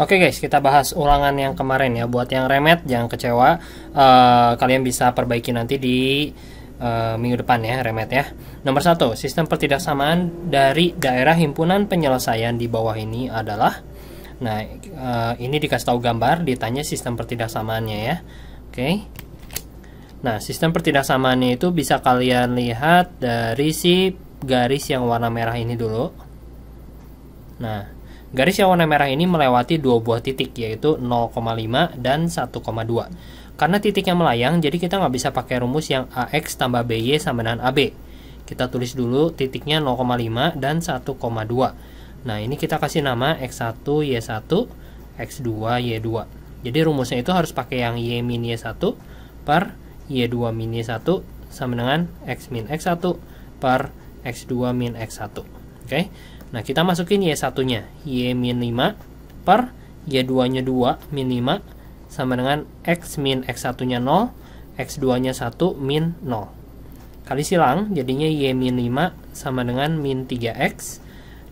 Oke okay guys, kita bahas ulangan yang kemarin ya. Buat yang remet, jangan kecewa. Uh, kalian bisa perbaiki nanti di uh, minggu depan ya, remet ya. Nomor satu, sistem pertidaksamaan dari daerah himpunan penyelesaian di bawah ini adalah. Nah, uh, ini dikasih tahu gambar, ditanya sistem pertidaksamaannya ya. Oke. Okay. Nah, sistem pertidaksamaannya itu bisa kalian lihat dari si garis yang warna merah ini dulu. Nah, Garis yang warna merah ini melewati dua buah titik yaitu 0,5 dan 1,2. Karena titiknya melayang, jadi kita nggak bisa pakai rumus yang AX tambah BY sama dengan AB. Kita tulis dulu titiknya 0,5 dan 1,2. Nah, ini kita kasih nama X1, Y1, X2, Y2. Jadi rumusnya itu harus pakai yang Y min Y1 per Y2 min Y1 sama dengan X min X1 per X2 min X1. Oke. Okay? Nah, kita masukin Y1-nya. Y min 5 per Y2-nya 2 min 5 sama dengan X min X1-nya 0, X2-nya 1 min 0. Kali silang, jadinya Y min 5 sama dengan min 3X.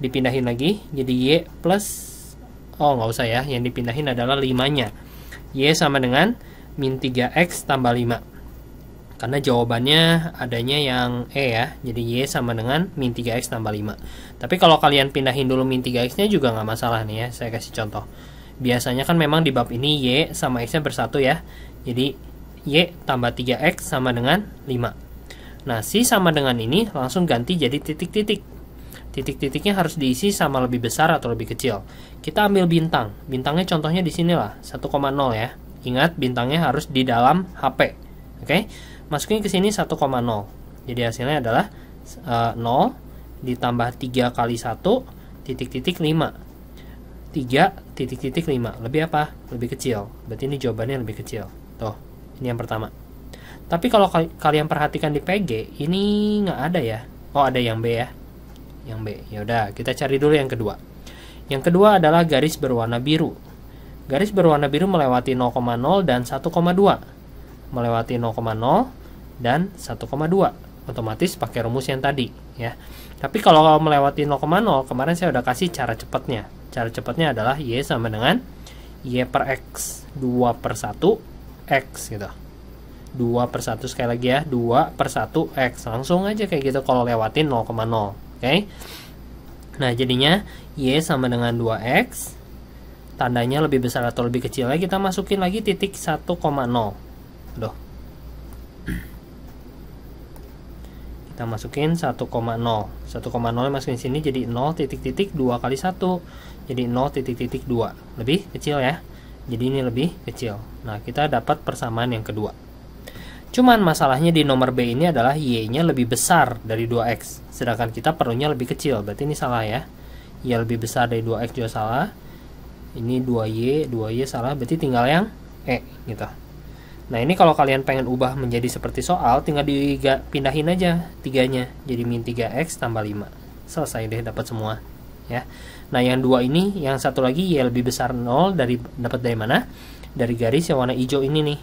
Dipindahin lagi, jadi Y plus... Oh, nggak usah ya. Yang dipindahin adalah 5-nya. Y sama dengan min 3X tambah 5. Karena jawabannya adanya yang E ya. Jadi Y sama dengan min 3X tambah 5. Tapi kalau kalian pindahin dulu min 3X-nya juga nggak masalah nih ya. Saya kasih contoh. Biasanya kan memang di bab ini Y sama X-nya bersatu ya. Jadi Y tambah 3X sama dengan 5. Nah, si sama dengan ini langsung ganti jadi titik-titik. Titik-titiknya harus diisi sama lebih besar atau lebih kecil. Kita ambil bintang. Bintangnya contohnya di sinilah, 1,0 ya. Ingat, bintangnya harus di dalam HP. Oke. Okay? masukin ke sini 1,0 jadi hasilnya adalah e, eh, 0 ditambah 3 kali 1 titik-titik 5 3 titik-titik 5 lebih apa? lebih kecil berarti ini jawabannya lebih kecil tuh ini yang pertama tapi kalau kal kalian perhatikan di PG ini nggak ada ya oh ada yang B ya yang B yaudah kita cari dulu yang kedua yang kedua adalah garis berwarna biru garis berwarna biru melewati 0,0 dan 1,2 melewati 0,0 dan 1,2 otomatis pakai rumus yang tadi ya tapi kalau melewati 0,0 kemarin saya udah kasih cara cepatnya cara cepatnya adalah Y sama dengan Y per X 2 per 1 X gitu 2 per 1 sekali lagi ya 2 per 1 X langsung aja kayak gitu kalau lewatin 0,0 oke okay? nah jadinya Y sama dengan 2X tandanya lebih besar atau lebih kecil lagi kita masukin lagi titik 1,0 aduh kita masukin 1,0 1,0 masukin sini jadi 0 titik titik 2 kali 1 jadi 0 titik titik 2 lebih kecil ya jadi ini lebih kecil nah kita dapat persamaan yang kedua cuman masalahnya di nomor B ini adalah Y nya lebih besar dari 2X sedangkan kita perlunya lebih kecil berarti ini salah ya Y lebih besar dari 2X juga salah ini 2Y 2Y salah berarti tinggal yang E gitu Nah ini kalau kalian pengen ubah menjadi seperti soal, tinggal dipindahin aja tiganya. Jadi min 3x tambah 5. Selesai deh dapat semua. ya. Nah yang dua ini, yang satu lagi ya lebih besar nol dari dapat dari mana? Dari garis yang warna hijau ini nih.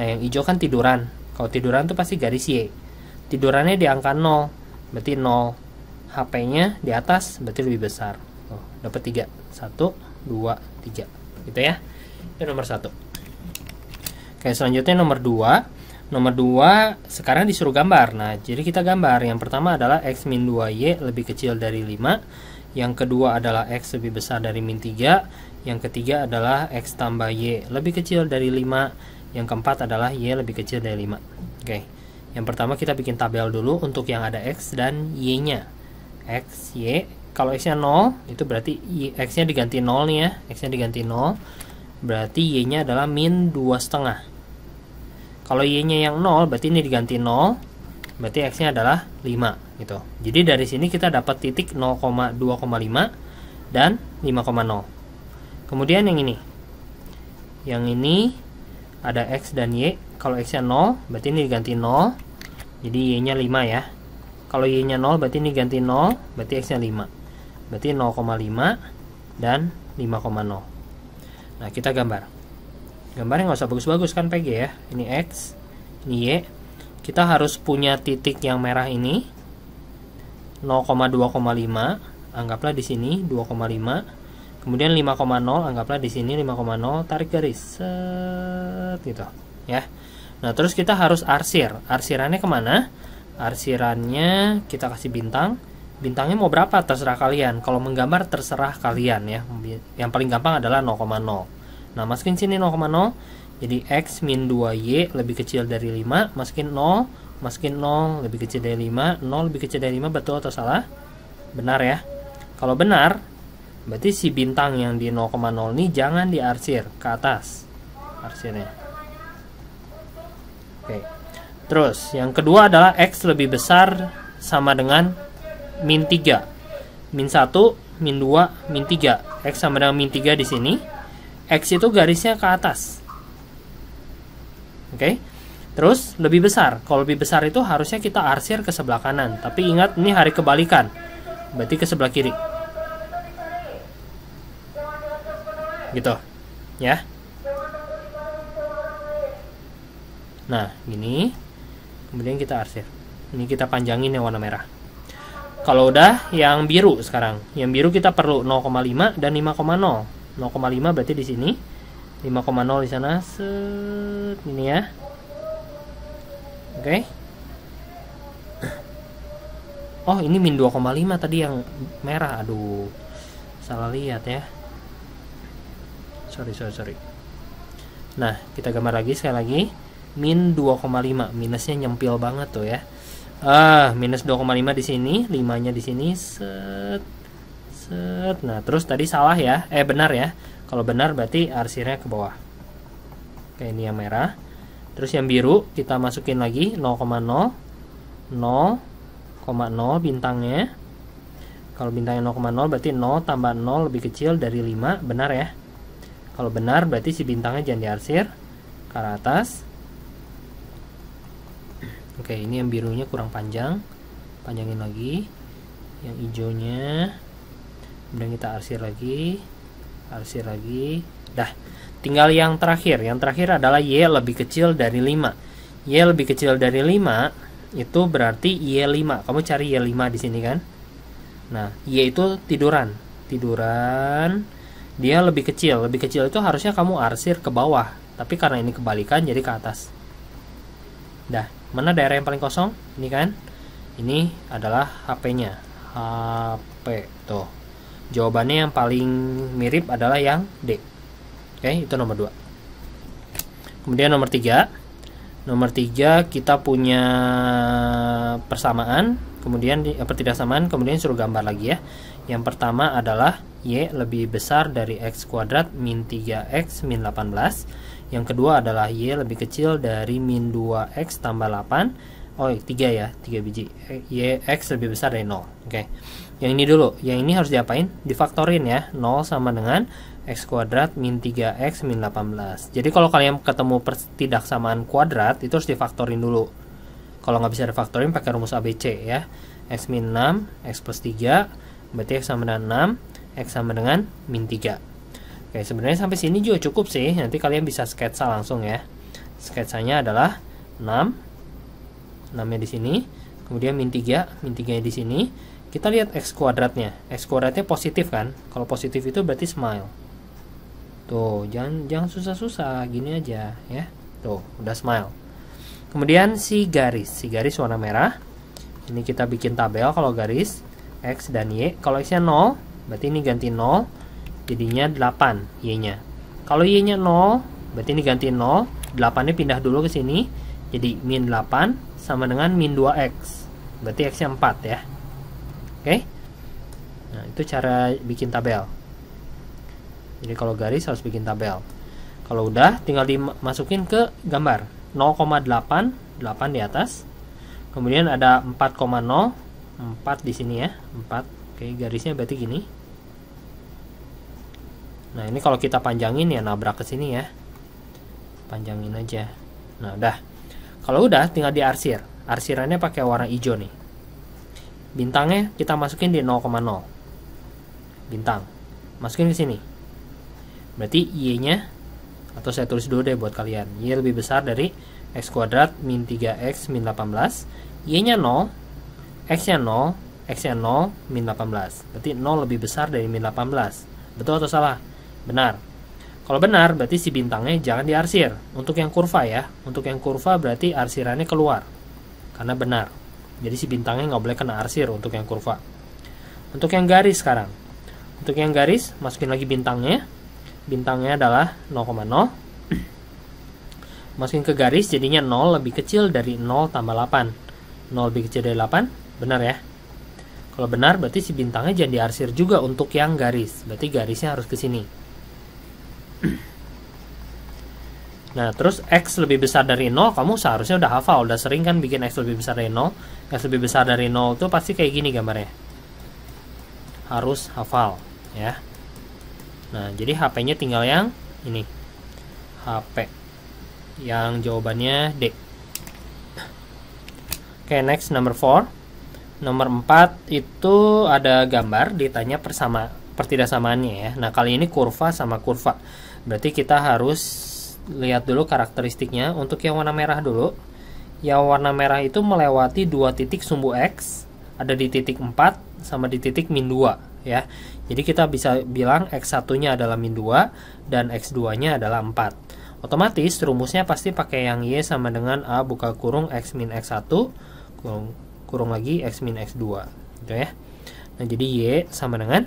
Nah yang hijau kan tiduran. Kalau tiduran tuh pasti garis y. Tidurannya di angka nol berarti nol HP-nya di atas berarti lebih besar. oh dapat 3. 1, 2, 3. Gitu ya. Itu nomor satu Oke, selanjutnya nomor 2. Nomor 2 sekarang disuruh gambar. Nah, jadi kita gambar. Yang pertama adalah x min 2y lebih kecil dari 5. Yang kedua adalah x lebih besar dari min 3. Yang ketiga adalah x tambah y lebih kecil dari 5. Yang keempat adalah y lebih kecil dari 5. Oke. Yang pertama kita bikin tabel dulu untuk yang ada x dan y-nya. x, y. Kalau x-nya 0, itu berarti x-nya diganti 0 nih ya. X-nya diganti 0. Berarti y-nya adalah min 2 setengah kalau Y-nya yang 0, berarti ini diganti 0, berarti X-nya adalah 5 gitu. Jadi dari sini kita dapat titik 0,2,5 dan 5,0. Kemudian yang ini. Yang ini ada X dan Y. Kalau X-nya 0, berarti ini diganti 0. Jadi Y-nya 5 ya. Kalau Y-nya 0, berarti ini diganti 0, berarti X-nya 5. Berarti 0,5 dan 5,0. Nah, kita gambar gambarnya nggak usah bagus-bagus kan PG ya ini X ini Y kita harus punya titik yang merah ini 0,2,5 anggaplah di sini 2,5 kemudian 5,0 anggaplah di sini 5,0 tarik garis Set, gitu ya nah terus kita harus arsir arsirannya kemana arsirannya kita kasih bintang bintangnya mau berapa terserah kalian kalau menggambar terserah kalian ya yang paling gampang adalah 0,0 Nah, masukin sini 0,0. Jadi X min 2Y lebih kecil dari 5. Masukin 0. Masukin 0 lebih kecil dari 5. 0 lebih kecil dari 5 betul atau salah? Benar ya. Kalau benar, berarti si bintang yang di 0,0 ini jangan diarsir ke atas. Arsirnya. Oke. Terus, yang kedua adalah X lebih besar sama dengan min 3. Min 1, min 2, min 3. X sama dengan min 3 di sini X itu garisnya ke atas. Oke. Okay? Terus lebih besar. Kalau lebih besar itu harusnya kita arsir ke sebelah kanan. Tapi ingat ini hari kebalikan. Berarti ke sebelah kiri. Gitu. Ya. Nah, gini. Kemudian kita arsir. Ini kita panjangin yang warna merah. Kalau udah yang biru sekarang. Yang biru kita perlu 0,5 dan 5,0. 0,5 berarti di sini 5,0 di sana set ini ya oke okay. oh ini min 2,5 tadi yang merah aduh salah lihat ya sorry sorry sorry nah kita gambar lagi sekali lagi min 2,5 minusnya nyempil banget tuh ya ah minus 2,5 di sini 5 di sini set Set. Nah, terus tadi salah ya. Eh, benar ya. Kalau benar berarti arsirnya ke bawah. Oke, ini yang merah. Terus yang biru kita masukin lagi 0,0 0,0 bintangnya. Kalau bintangnya 0,0 berarti 0 tambah 0 lebih kecil dari 5, benar ya? Kalau benar berarti si bintangnya jangan diarsir ke arah atas. Oke, ini yang birunya kurang panjang. Panjangin lagi. Yang hijaunya kemudian kita arsir lagi arsir lagi dah tinggal yang terakhir yang terakhir adalah Y lebih kecil dari 5 Y lebih kecil dari 5 itu berarti Y5 kamu cari Y5 di sini kan nah Y itu tiduran tiduran dia lebih kecil lebih kecil itu harusnya kamu arsir ke bawah tapi karena ini kebalikan jadi ke atas dah mana daerah yang paling kosong ini kan ini adalah HP nya HP tuh Jawabannya yang paling mirip adalah yang D. Oke, itu nomor 2. Kemudian nomor 3. Nomor 3 kita punya persamaan, kemudian tidak samaan, kemudian suruh gambar lagi ya. Yang pertama adalah Y lebih besar dari X kuadrat min 3X min 18. Yang kedua adalah Y lebih kecil dari min 2X tambah 8 oh 3 ya 3 biji eh, y x lebih besar dari 0 oke okay. yang ini dulu yang ini harus diapain difaktorin ya 0 sama dengan x kuadrat min 3x min 18 jadi kalau kalian ketemu pertidaksamaan kuadrat itu harus difaktorin dulu kalau nggak bisa difaktorin pakai rumus ABC ya x min 6 x plus 3 berarti x sama dengan 6 x sama dengan min 3 Oke, sebenarnya sampai sini juga cukup sih. Nanti kalian bisa sketsa langsung ya. Sketsanya adalah 6 6-nya di sini. Kemudian min 3, min 3-nya di sini. Kita lihat x kuadratnya. X kuadratnya positif kan? Kalau positif itu berarti smile. Tuh, jangan jangan susah-susah, gini aja ya. Tuh, udah smile. Kemudian si garis, si garis warna merah. Ini kita bikin tabel kalau garis x dan y. Kalau x-nya 0, berarti ini ganti 0, jadinya 8 y-nya. Kalau y-nya 0, berarti ini ganti 0, 8-nya pindah dulu ke sini, jadi min 8 sama dengan min 2x berarti x nya 4 ya oke okay? nah itu cara bikin tabel jadi kalau garis harus bikin tabel kalau udah tinggal dimasukin ke gambar 0,8 8 di atas kemudian ada 4,0 4 di sini ya 4 oke okay, garisnya berarti gini nah ini kalau kita panjangin ya nabrak ke sini ya panjangin aja nah udah kalau udah tinggal diarsir. Arsirannya pakai warna hijau nih. Bintangnya kita masukin di 0,0. Bintang. Masukin ke sini. Berarti Y-nya atau saya tulis dulu deh buat kalian. Y lebih besar dari X kuadrat min 3X min 18. Y-nya 0. X-nya 0. X-nya 0, min 18. Berarti 0 lebih besar dari min 18. Betul atau salah? Benar. Kalau benar, berarti si bintangnya jangan diarsir. Untuk yang kurva ya, untuk yang kurva berarti arsirannya keluar. Karena benar. Jadi si bintangnya nggak boleh kena arsir untuk yang kurva. Untuk yang garis sekarang. Untuk yang garis, masukin lagi bintangnya. Bintangnya adalah 0,0. masukin ke garis, jadinya 0 lebih kecil dari 0 tambah 8. 0 lebih kecil dari 8, benar ya. Kalau benar, berarti si bintangnya jangan diarsir juga untuk yang garis. Berarti garisnya harus ke sini. Nah, terus X lebih besar dari 0, kamu seharusnya udah hafal, udah sering kan bikin X lebih besar dari 0. X lebih besar dari 0 itu pasti kayak gini gambarnya. Harus hafal, ya. Nah, jadi HP-nya tinggal yang ini. HP. Yang jawabannya D. Oke, okay, next number 4. Nomor 4 itu ada gambar ditanya persama pertidaksamannya ya. Nah, kali ini kurva sama kurva. Berarti kita harus lihat dulu karakteristiknya. Untuk yang warna merah dulu, yang warna merah itu melewati dua titik sumbu X, ada di titik 4 sama di titik min 2 ya. Jadi kita bisa bilang X1-nya adalah min 2 dan X2-nya adalah 4. Otomatis rumusnya pasti pakai yang Y sama dengan A buka kurung X min X1 kurung, kurung lagi X min X2 gitu ya. Nah, jadi Y sama dengan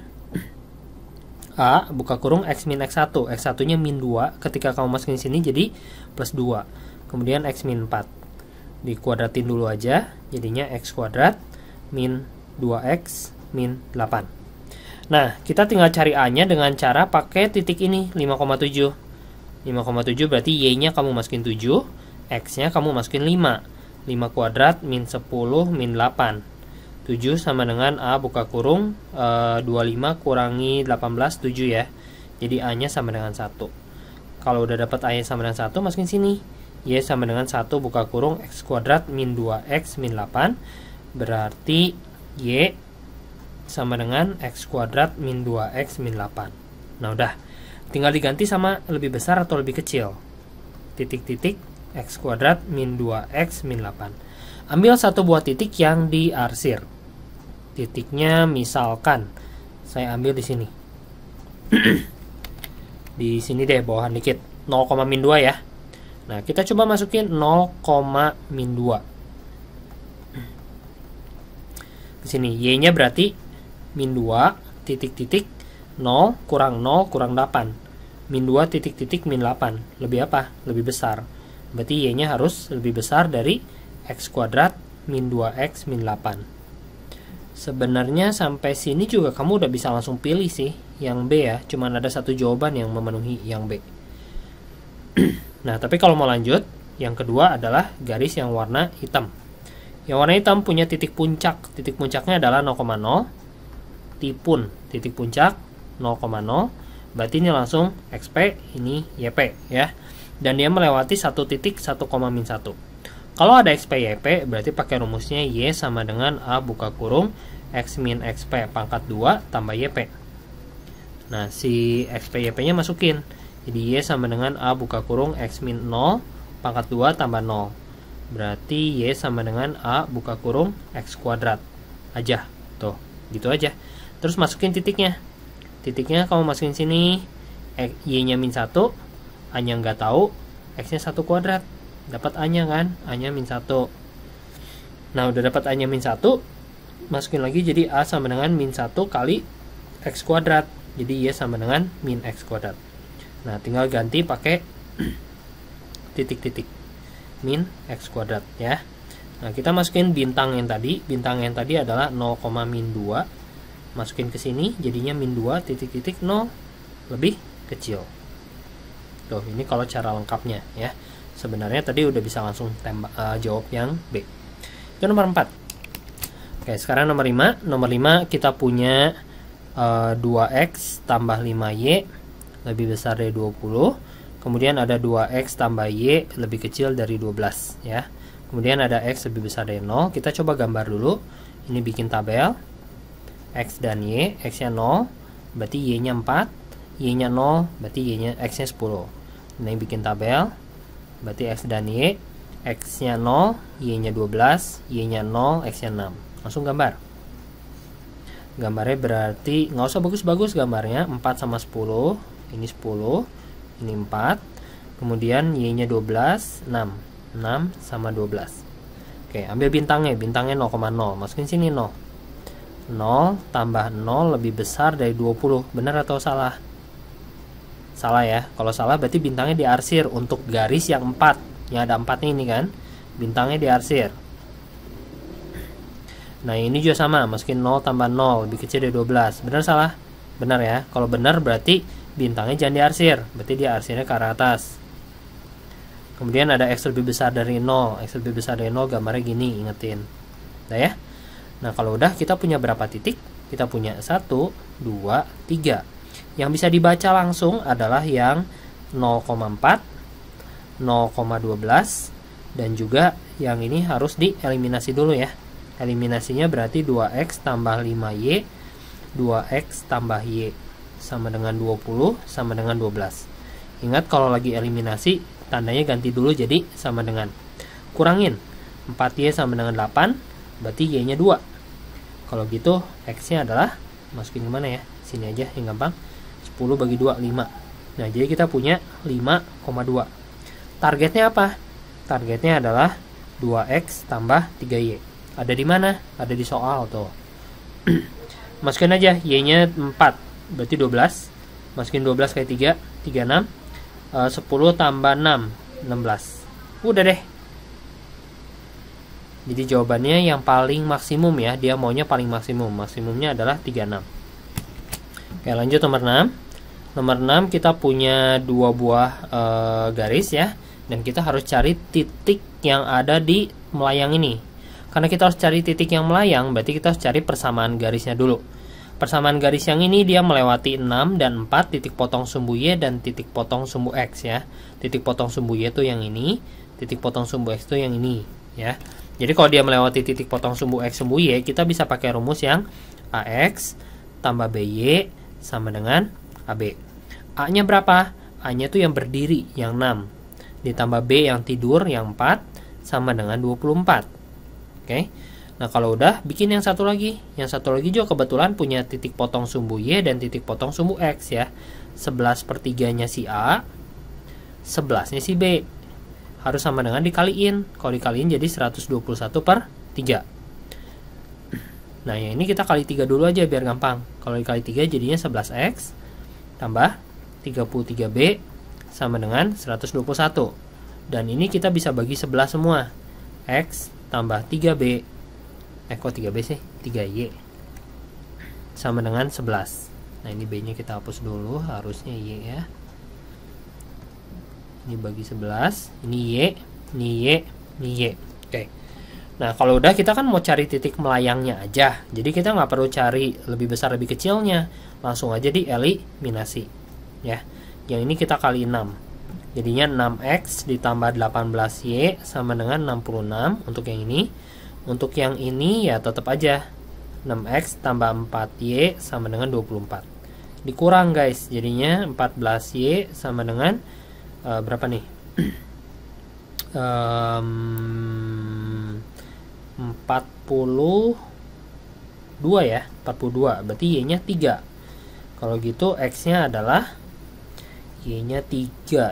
A buka kurung X min X1 X1 nya min 2 ketika kamu masukin sini jadi plus 2 kemudian X min 4 dikuadratin dulu aja jadinya X kuadrat min 2X min 8 nah kita tinggal cari A nya dengan cara pakai titik ini 5,7 5,7 berarti Y nya kamu masukin 7 X nya kamu masukin 5 5 kuadrat min 10 min 8 7 sama dengan A buka kurung e, 25 kurangi 18 7 ya. Jadi A-nya sama dengan 1. Kalau udah dapat A-nya sama dengan 1 masukin sini. Y sama dengan 1 buka kurung X kuadrat min 2X min 8. Berarti Y sama dengan X kuadrat min 2X min 8. Nah udah. Tinggal diganti sama lebih besar atau lebih kecil. Titik-titik X kuadrat min 2X min 8 ambil satu buah titik yang diarsir titiknya misalkan saya ambil di sini di sini deh bawahan dikit 0, min 2 ya nah kita coba masukin 0, min 2 ke sini y nya berarti min 2 titik-titik 0 kurang 0 kurang 8 min 2 titik-titik min 8 lebih apa? lebih besar berarti y nya harus lebih besar dari x kuadrat min 2x min 8 Sebenarnya sampai sini juga kamu udah bisa langsung pilih sih yang B ya. Cuman ada satu jawaban yang memenuhi yang B. nah, tapi kalau mau lanjut, yang kedua adalah garis yang warna hitam. Yang warna hitam punya titik puncak. Titik puncaknya adalah 0,0 tipun. Titik puncak 0,0 berarti ini langsung XP, ini YP ya. Dan dia melewati satu titik 1, min 1. Kalau ada XPYP berarti pakai rumusnya Y sama dengan A buka kurung X min XP pangkat 2 tambah YP. Nah, si p nya masukin. Jadi Y sama dengan A buka kurung X min 0 pangkat 2 tambah 0. Berarti Y sama dengan A buka kurung X kuadrat. Aja. Tuh, gitu aja. Terus masukin titiknya. Titiknya kamu masukin sini. Y-nya min 1, A-nya nggak tahu, X-nya 1 kuadrat dapat A nya kan A nya min 1 nah udah dapat A nya min 1 masukin lagi jadi A sama dengan min 1 kali X kuadrat jadi Y sama dengan min X kuadrat nah tinggal ganti pakai titik-titik min X kuadrat ya nah kita masukin bintang yang tadi bintang yang tadi adalah 0, min 2 masukin ke sini jadinya min 2 titik-titik 0 lebih kecil tuh ini kalau cara lengkapnya ya sebenarnya tadi udah bisa langsung tembak, uh, jawab yang B itu nomor 4 oke sekarang nomor 5 nomor 5 kita punya uh, eh, 2x tambah 5y lebih besar dari 20 kemudian ada 2x tambah y lebih kecil dari 12 ya kemudian ada x lebih besar dari 0 kita coba gambar dulu ini bikin tabel x dan y x nya 0 berarti y nya 4 y nya 0 berarti y nya x nya 10 ini bikin tabel berarti F dan Y X nya 0, Y nya 12 Y nya 0, X nya 6 langsung gambar gambarnya berarti nggak usah bagus-bagus gambarnya 4 sama 10 ini 10 ini 4 kemudian Y nya 12 6 6 sama 12 Oke, ambil bintangnya, bintangnya 0,0. Masukin sini 0. 0 tambah 0 lebih besar dari 20. Benar atau salah? salah ya kalau salah berarti bintangnya diarsir untuk garis yang 4 yang ada 4 ini kan bintangnya diarsir nah ini juga sama meski 0 tambah 0 lebih kecil dari 12 benar salah benar ya kalau benar berarti bintangnya jangan diarsir berarti dia arsirnya ke arah atas kemudian ada x lebih besar dari 0 x lebih besar dari 0 gambarnya gini ingetin udah ya nah kalau udah kita punya berapa titik kita punya 1 2 3 yang bisa dibaca langsung adalah yang 0,4, 0,12, dan juga yang ini harus dieliminasi dulu ya. Eliminasinya berarti 2x tambah 5y, 2x tambah y, sama dengan 20, sama dengan 12. Ingat kalau lagi eliminasi, tandanya ganti dulu jadi sama dengan. Kurangin, 4y sama dengan 8, berarti y-nya 2. Kalau gitu, x-nya adalah masukin kemana ya? Sini aja yang gampang. 10 bagi 2 5 nah jadi kita punya 5,2 targetnya apa targetnya adalah 2x tambah 3y ada di mana ada di soal tuh masukin aja y nya 4 berarti 12 masukin 12 kali 3 36 E, 10 tambah 6 16 udah deh jadi jawabannya yang paling maksimum ya dia maunya paling maksimum maksimumnya adalah 36 Oke, lanjut nomor 6. Nomor 6 kita punya dua buah e, garis ya dan kita harus cari titik yang ada di melayang ini. Karena kita harus cari titik yang melayang, berarti kita harus cari persamaan garisnya dulu. Persamaan garis yang ini dia melewati 6 dan 4 titik potong sumbu Y dan titik potong sumbu X ya. Titik potong sumbu Y itu yang ini, titik potong sumbu X itu yang ini ya. Jadi kalau dia melewati titik potong sumbu X sumbu Y, kita bisa pakai rumus yang AX tambah BY sama dengan AB. A-nya berapa? A-nya itu yang berdiri, yang 6. Ditambah B yang tidur, yang 4, sama dengan 24. Oke. Nah, kalau udah, bikin yang satu lagi. Yang satu lagi juga kebetulan punya titik potong sumbu Y dan titik potong sumbu X ya. 11 per 3-nya si A, 11-nya si B. Harus sama dengan dikaliin. Kalau dikaliin jadi 121 per 3. Nah, yang ini kita kali 3 dulu aja biar gampang. Kalau dikali 3 jadinya 11x tambah 33b sama dengan 121. Dan ini kita bisa bagi 11 semua. x tambah 3b eh kok 3b sih? 3y sama dengan 11. Nah, ini b-nya kita hapus dulu, harusnya y ya. Ini bagi 11, ini y, ini y, ini y. Nah kalau udah kita kan mau cari titik melayangnya aja. Jadi kita nggak perlu cari lebih besar lebih kecilnya. Langsung aja di eliminasi. Ya. Yang ini kita kali 6. Jadinya 6x ditambah 18y sama dengan 66 untuk yang ini. Untuk yang ini ya tetap aja 6x tambah 4y sama dengan 24 dikurang guys jadinya 14y sama dengan uh, berapa nih um, 42 ya 42 berarti y nya 3 kalau gitu x nya adalah y nya 3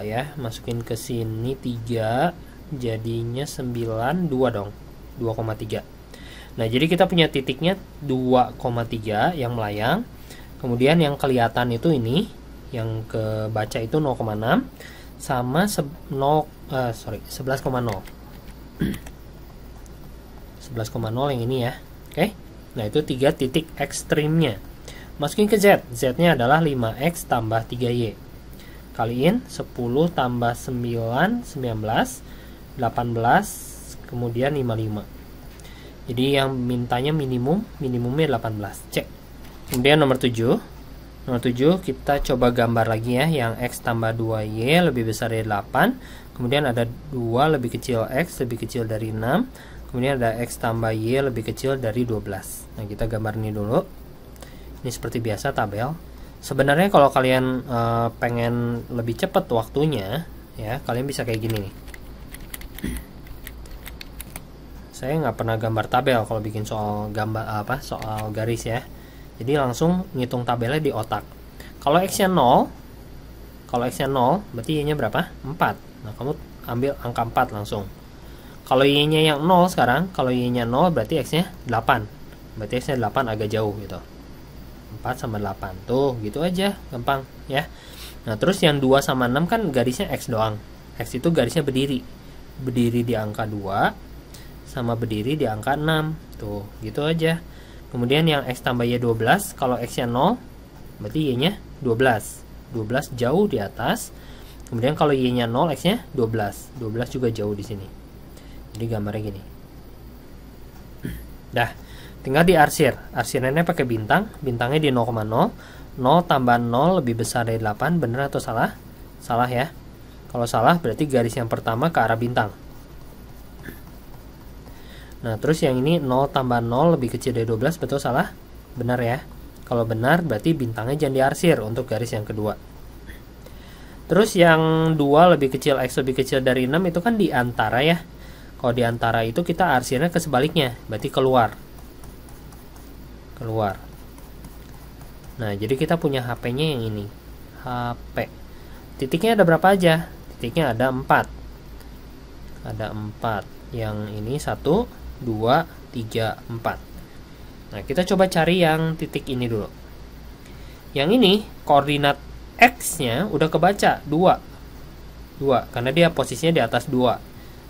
ya masukin ke sini 3 jadinya 9 2 dong 2,3 nah jadi kita punya titiknya 2,3 yang melayang kemudian yang kelihatan itu ini yang kebaca itu 0,6 sama 0 uh, eh, sorry 11,0 11,0 yang ini ya oke okay? nah itu tiga titik ekstrimnya masukin ke Z Z nya adalah 5X tambah 3Y kaliin 10 tambah 9 19 18 kemudian 55 jadi yang mintanya minimum minimumnya 18 cek kemudian nomor 7 Nomor 7 kita coba gambar lagi ya yang X tambah 2Y lebih besar dari 8 Kemudian ada 2 lebih kecil X lebih kecil dari 6 kemudian ada X tambah Y lebih kecil dari 12 nah kita gambar ini dulu ini seperti biasa tabel sebenarnya kalau kalian e, pengen lebih cepat waktunya ya kalian bisa kayak gini nih saya nggak pernah gambar tabel kalau bikin soal gambar apa soal garis ya jadi langsung ngitung tabelnya di otak kalau x nya 0 kalau x nya 0 berarti y nya berapa 4 nah kamu ambil angka 4 langsung kalau Y-nya yang 0 sekarang, kalau Y-nya 0 berarti X-nya 8. Berarti X-nya 8 agak jauh gitu. 4 sama 8. Tuh, gitu aja, gampang ya. Nah, terus yang 2 sama 6 kan garisnya X doang. X itu garisnya berdiri. Berdiri di angka 2 sama berdiri di angka 6. Tuh, gitu aja. Kemudian yang X tambah Y 12, kalau X-nya 0, berarti Y-nya 12. 12 jauh di atas. Kemudian kalau Y-nya 0, X-nya 12. 12 juga jauh di sini jadi gambarnya gini dah tinggal diarsir arsirannya pakai bintang bintangnya di 0,0 0 tambah 0 lebih besar dari 8 bener atau salah salah ya kalau salah berarti garis yang pertama ke arah bintang nah terus yang ini 0 tambah 0 lebih kecil dari 12 betul salah benar ya kalau benar berarti bintangnya jangan diarsir untuk garis yang kedua terus yang 2 lebih kecil x lebih kecil dari 6 itu kan di antara ya kalau di antara itu kita arsirnya ke sebaliknya berarti keluar keluar nah jadi kita punya HP nya yang ini HP titiknya ada berapa aja titiknya ada 4 ada 4 yang ini 1 2 3 4 nah kita coba cari yang titik ini dulu yang ini koordinat X nya udah kebaca 2 2 karena dia posisinya di atas 2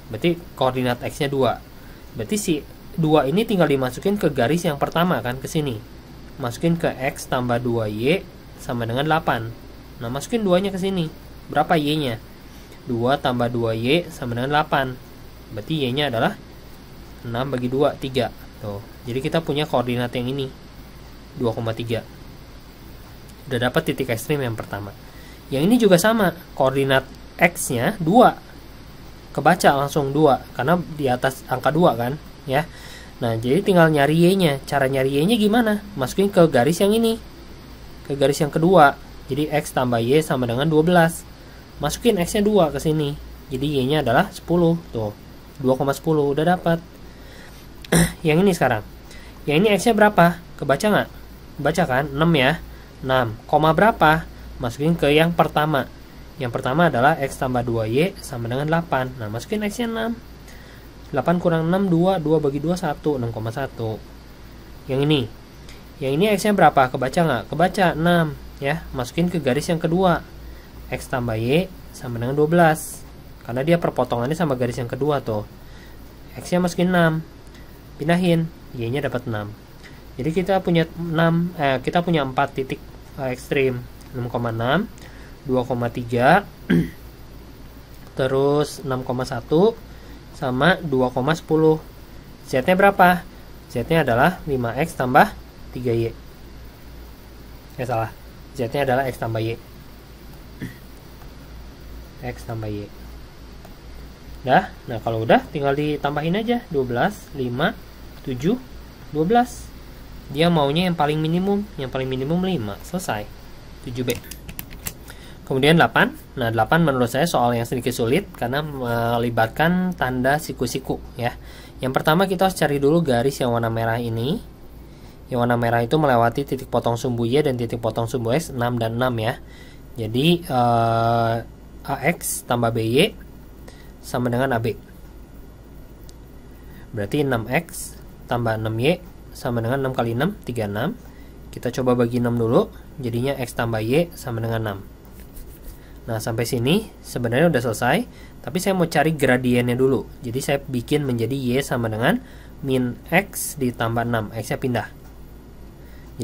berarti koordinat x-nya 2 berarti si 2 ini tinggal dimasukin ke garis yang pertama kan ke sini masukin ke x tambah 2y sama dengan 8 nah masukin 2 nya ke sini berapa y nya 2 tambah 2y sama dengan 8 berarti y nya adalah 6 bagi 2 3 tuh jadi kita punya koordinat yang ini 2,3 udah dapat titik ekstrim yang pertama yang ini juga sama koordinat x nya 2 kebaca langsung dua karena di atas angka dua kan ya nah jadi tinggal nyari y nya cara nyari y nya gimana masukin ke garis yang ini ke garis yang kedua jadi x tambah y sama dengan 12 masukin x nya 2 ke sini jadi y nya adalah 10 tuh 2,10 udah dapat yang ini sekarang yang ini x nya berapa kebaca nggak kebaca kan 6 ya 6 koma berapa masukin ke yang pertama yang pertama adalah X tambah 2Y sama dengan 8. Nah, masukin X-nya 6. 8 kurang 6, 2. 2 bagi 2, 1. 6,1. Yang ini. Yang ini X-nya berapa? Kebaca nggak? Kebaca, 6. Ya, masukin ke garis yang kedua. X tambah Y sama dengan 12. Karena dia perpotongannya sama garis yang kedua tuh. X-nya masukin 6. Pindahin. Y-nya dapat 6 jadi kita punya 6 eh, kita punya 4 titik eh, ekstrim 6,6 2,3 terus 6,1 sama 2,10 Z nya berapa? Z nya adalah 5X tambah 3Y ya salah Z nya adalah X tambah Y X tambah Y Dah, nah kalau udah tinggal ditambahin aja 12, 5, 7, 12 Dia maunya yang paling minimum Yang paling minimum 5, selesai 7B Kemudian 8. Nah, 8 menurut saya soal yang sedikit sulit karena melibatkan tanda siku-siku ya. Yang pertama kita harus cari dulu garis yang warna merah ini. Yang warna merah itu melewati titik potong sumbu Y dan titik potong sumbu X 6 dan 6 ya. Jadi eh, AX tambah BY sama dengan AB. Berarti 6X tambah 6Y sama dengan 6 kali 6, 36. Kita coba bagi 6 dulu, jadinya X tambah Y sama dengan 6. Nah, sampai sini sebenarnya udah selesai, tapi saya mau cari gradiennya dulu. Jadi saya bikin menjadi Y sama dengan min X ditambah 6, X-nya pindah.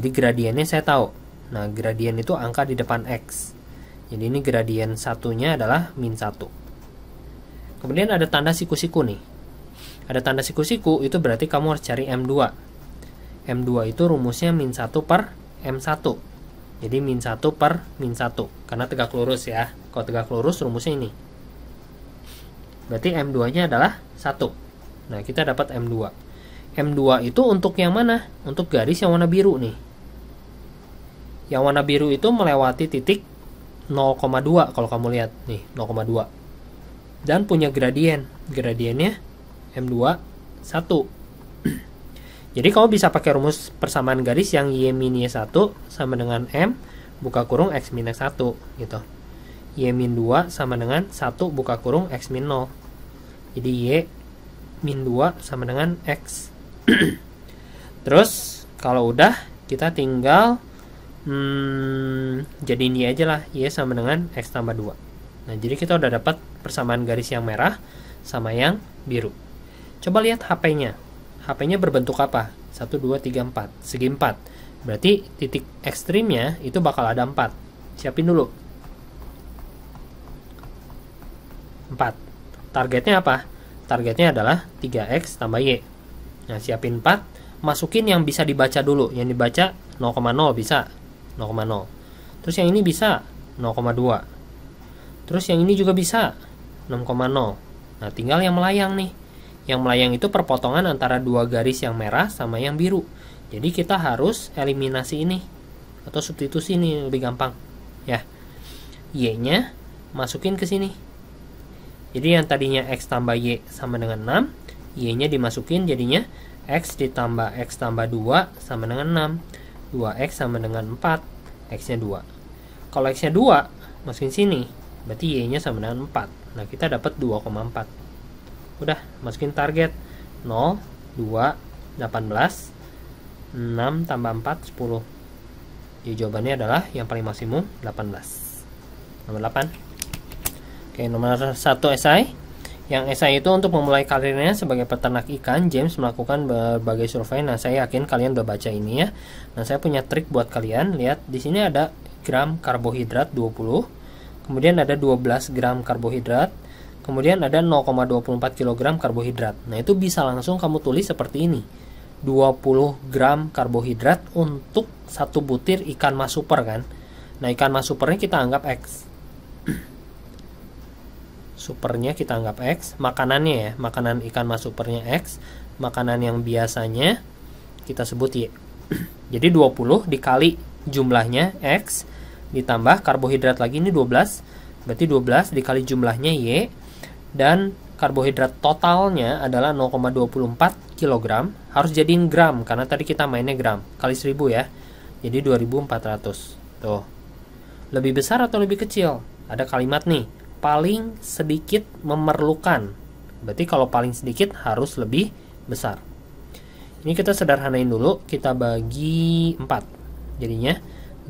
Jadi gradiennya saya tahu. Nah, gradien itu angka di depan X. Jadi ini gradien satunya adalah min 1. Kemudian ada tanda siku-siku nih. Ada tanda siku-siku, itu berarti kamu harus cari M2. M2 itu rumusnya min 1 per M1. Jadi min 1 per min 1. Karena tegak lurus ya. Kalau tegak lurus rumusnya ini. Berarti M2-nya adalah 1. Nah, kita dapat M2. M2 itu untuk yang mana? Untuk garis yang warna biru nih. Yang warna biru itu melewati titik 0,2 kalau kamu lihat. Nih, 0,2. Dan punya gradien. Gradiennya M2 1. Jadi kamu bisa pakai rumus persamaan garis yang Y min Y1 sama dengan M buka kurung X min X1 gitu. Y min 2 sama dengan 1 buka kurung X min 0. Jadi Y min 2 sama dengan X. Terus kalau udah kita tinggal hmm, jadiin Y aja lah. Y sama dengan X tambah 2. Nah jadi kita udah dapat persamaan garis yang merah sama yang biru. Coba lihat HP-nya. HP-nya berbentuk apa? 1, 2, 3, 4. Segi 4. Berarti titik ekstrimnya itu bakal ada 4. Siapin dulu. 4. Targetnya apa? Targetnya adalah 3X tambah Y. Nah, siapin 4. Masukin yang bisa dibaca dulu. Yang dibaca 0,0 bisa. 0,0. Terus yang ini bisa 0,2. Terus yang ini juga bisa 6,0. Nah, tinggal yang melayang nih. Yang melayang itu perpotongan antara dua garis yang merah sama yang biru. Jadi kita harus eliminasi ini atau substitusi ini lebih gampang ya. Y-nya masukin ke sini. Jadi yang tadinya X tambah Y sama dengan 6, Y-nya dimasukin jadinya X ditambah X tambah 2 sama dengan 6 2X sama dengan 4 X nya 2 Kalau X nya 2 masukin sini Berarti Y nya sama dengan 4 Nah kita dapat 2,4 udah masukin target 0 2 18 6 tambah 4 10 jadi jawabannya adalah yang paling maksimum 18 nomor 8 oke nomor 1 esai yang esai itu untuk memulai karirnya sebagai peternak ikan, James melakukan berbagai survei. Nah, saya yakin kalian udah baca ini ya. Nah, saya punya trik buat kalian. Lihat, di sini ada gram karbohidrat 20. Kemudian ada 12 gram karbohidrat, Kemudian ada 0,24 kg karbohidrat. Nah, itu bisa langsung kamu tulis seperti ini. 20 gram karbohidrat untuk satu butir ikan mas super kan. Nah, ikan mas supernya kita anggap X. supernya kita anggap X, makanannya ya, makanan ikan mas supernya X, makanan yang biasanya kita sebut Y. Jadi 20 dikali jumlahnya X ditambah karbohidrat lagi ini 12, berarti 12 dikali jumlahnya Y dan karbohidrat totalnya adalah 0,24 kg harus jadiin gram karena tadi kita mainnya gram kali 1000 ya jadi 2400 tuh lebih besar atau lebih kecil ada kalimat nih paling sedikit memerlukan berarti kalau paling sedikit harus lebih besar ini kita sederhanain dulu kita bagi 4 jadinya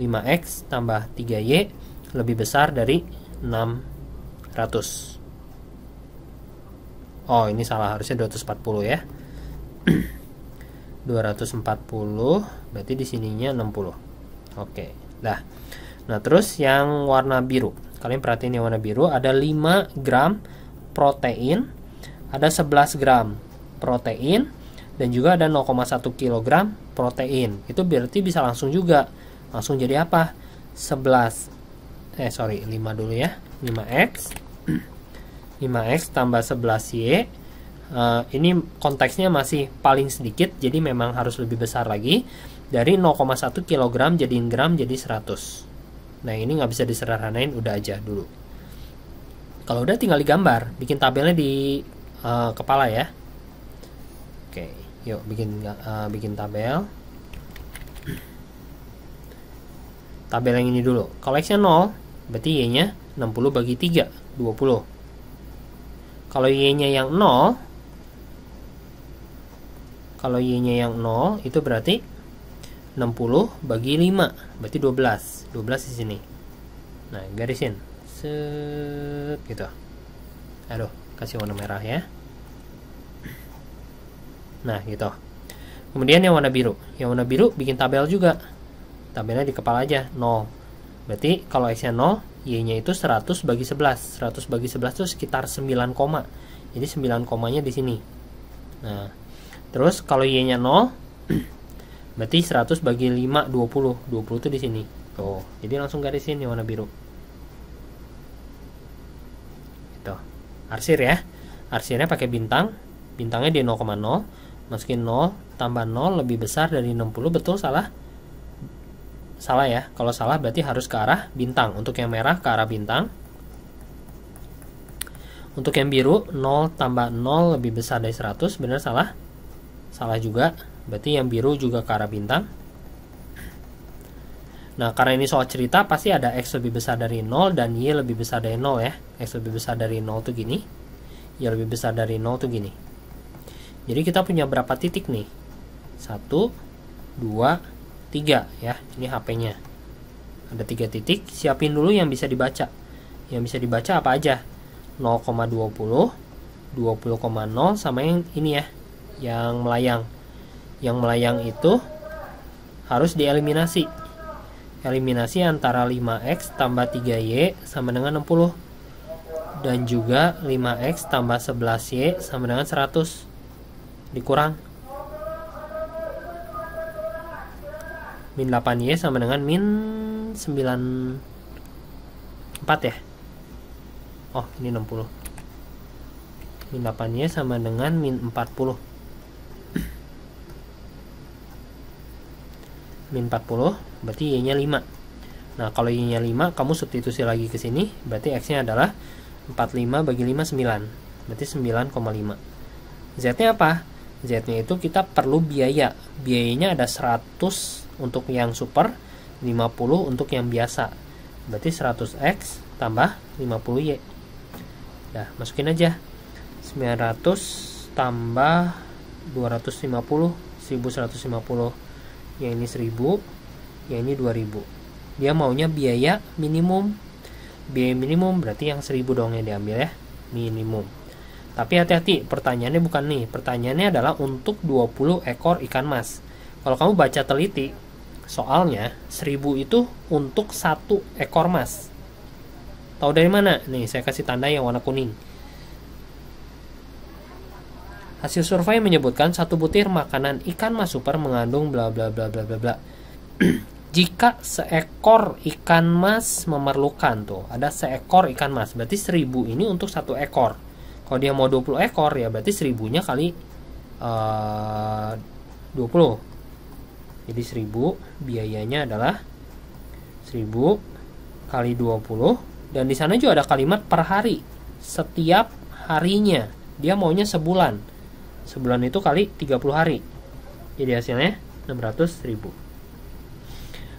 5x tambah 3y lebih besar dari 600 oh ini salah harusnya 240 ya 240 berarti di sininya 60 oke dah nah terus yang warna biru kalian perhatiin yang warna biru ada 5 gram protein ada 11 gram protein dan juga ada 0,1 kg protein itu berarti bisa langsung juga langsung jadi apa 11 eh sorry 5 dulu ya 5x 5x tambah 11y uh, eh, ini konteksnya masih paling sedikit jadi memang harus lebih besar lagi dari 0,1 kg jadi gram jadi 100 nah ini nggak bisa diserahanain udah aja dulu kalau udah tinggal digambar bikin tabelnya di uh, kepala ya oke yuk bikin uh, bikin tabel tabel yang ini dulu koleksinya 0 berarti y nya 60 bagi 3 20 kalau y-nya yang 0 kalau y-nya yang 0 itu berarti 60 bagi 5 berarti 12 12 di sini nah garisin set gitu aduh kasih warna merah ya nah gitu kemudian yang warna biru yang warna biru bikin tabel juga tabelnya di kepala aja 0 berarti kalau x nya 0 Y-nya itu 100 bagi 11. 100 bagi 11 itu sekitar 9 koma. Jadi 9 komanya di sini. Nah, terus kalau Y-nya 0, berarti 100 bagi 5, 20. 20 itu di sini. Tuh, jadi langsung garisin yang warna biru. Itu, Arsir ya. Arsirnya pakai bintang. Bintangnya di 0,0. Masukin 0, tambah 0 lebih besar dari 60. Betul, salah? salah ya kalau salah berarti harus ke arah bintang untuk yang merah ke arah bintang untuk yang biru 0 tambah 0 lebih besar dari 100 benar salah salah juga berarti yang biru juga ke arah bintang nah karena ini soal cerita pasti ada x lebih besar dari 0 dan y lebih besar dari 0 ya x lebih besar dari 0 tuh gini y lebih besar dari 0 tuh gini jadi kita punya berapa titik nih 1 2 tiga ya ini HP-nya ada tiga titik siapin dulu yang bisa dibaca yang bisa dibaca apa aja 0,20 20,0 sama yang ini ya yang melayang yang melayang itu harus dieliminasi eliminasi antara 5x tambah 3y sama dengan 60 dan juga 5x tambah 11y sama dengan 100 dikurang min 8y sama dengan min 94 ya oh ini 60 min 8y sama dengan min 40 min 40 berarti y nya 5 nah kalau y nya 5 kamu substitusi lagi ke sini berarti x nya adalah 45 bagi 5 9 berarti 9,5 z nya apa? Z nya itu kita perlu biaya biayanya ada 100 untuk yang super 50 untuk yang biasa berarti 100x tambah 50y nah masukin aja 900 tambah 250 1150 yang ini 1000 yang ini 2000 dia maunya biaya minimum biaya minimum berarti yang 1000 dong yang diambil ya minimum tapi hati-hati, pertanyaannya bukan nih. Pertanyaannya adalah untuk 20 ekor ikan mas. Kalau kamu baca teliti, Soalnya 1000 itu untuk satu ekor mas. Tahu dari mana? Nih, saya kasih tanda yang warna kuning. Hasil survei menyebutkan satu butir makanan ikan mas super mengandung bla bla bla bla bla bla. Jika seekor ikan mas memerlukan tuh, ada seekor ikan mas. Berarti 1000 ini untuk satu ekor. Kalau dia mau 20 ekor ya berarti 1000-nya kali eh, uh, 20 jadi 1000 biayanya adalah 1000 kali 20 dan di sana juga ada kalimat per hari. Setiap harinya. Dia maunya sebulan. Sebulan itu kali 30 hari. Jadi hasilnya 600.000.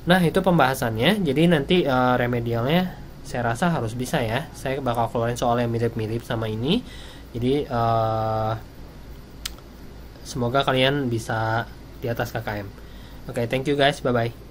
Nah, itu pembahasannya. Jadi nanti uh, remedialnya saya rasa harus bisa ya. Saya bakal keluarin soal yang mirip-mirip sama ini. Jadi uh, semoga kalian bisa di atas KKM. okay thank you guys bye bye